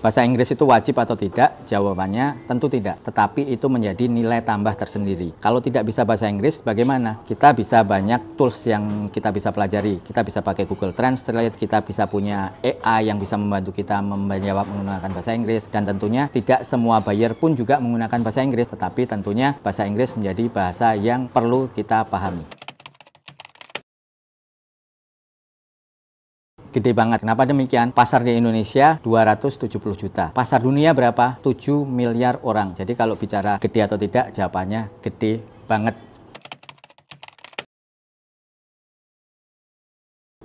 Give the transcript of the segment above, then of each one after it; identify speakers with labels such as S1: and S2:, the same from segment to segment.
S1: Bahasa Inggris itu wajib atau tidak? Jawabannya tentu tidak, tetapi itu menjadi nilai tambah tersendiri. Kalau tidak bisa bahasa Inggris, bagaimana? Kita bisa banyak tools yang kita bisa pelajari. Kita bisa pakai Google Translate, kita bisa punya AI yang bisa membantu kita menjawab menggunakan bahasa Inggris, dan tentunya tidak semua buyer pun juga menggunakan bahasa Inggris, tetapi tentunya bahasa Inggris menjadi bahasa yang perlu kita pahami. gede banget. Kenapa demikian? Pasar di Indonesia 270 juta. Pasar dunia berapa? 7 miliar orang. Jadi kalau bicara gede atau tidak, jawabannya gede banget.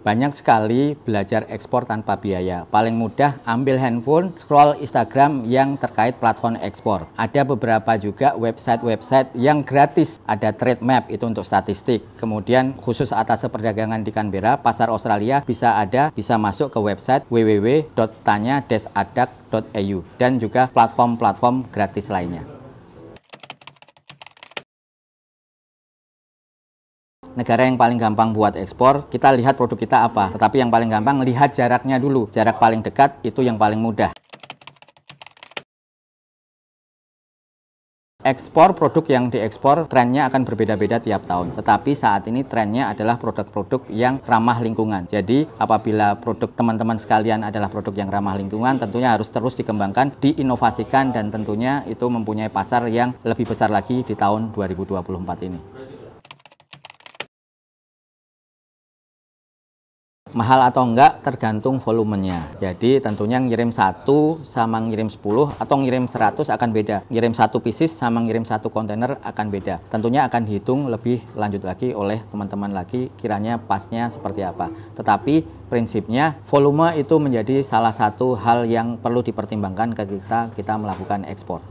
S1: Banyak sekali belajar ekspor tanpa biaya. Paling mudah ambil handphone, scroll Instagram yang terkait platform ekspor. Ada beberapa juga website-website yang gratis. Ada trade map itu untuk statistik. Kemudian khusus atas perdagangan di Canberra, pasar Australia bisa ada, bisa masuk ke website www.tanya-adak.eu dan juga platform-platform gratis lainnya. negara yang paling gampang buat ekspor, kita lihat produk kita apa. Tetapi yang paling gampang, lihat jaraknya dulu. Jarak paling dekat itu yang paling mudah. ekspor produk yang diekspor trennya akan berbeda-beda tiap tahun tetapi saat ini trennya adalah produk-produk yang ramah lingkungan jadi apabila produk teman-teman sekalian adalah produk yang ramah lingkungan tentunya harus terus dikembangkan diinovasikan dan tentunya itu mempunyai pasar yang lebih besar lagi di tahun 2024 ini mahal atau enggak tergantung volumenya. Jadi tentunya ngirim satu sama ngirim 10 atau ngirim 100 akan beda. Ngirim satu pieces sama ngirim satu kontainer akan beda. Tentunya akan dihitung lebih lanjut lagi oleh teman-teman lagi kiranya pasnya seperti apa. Tetapi prinsipnya volume itu menjadi salah satu hal yang perlu dipertimbangkan ketika kita melakukan ekspor.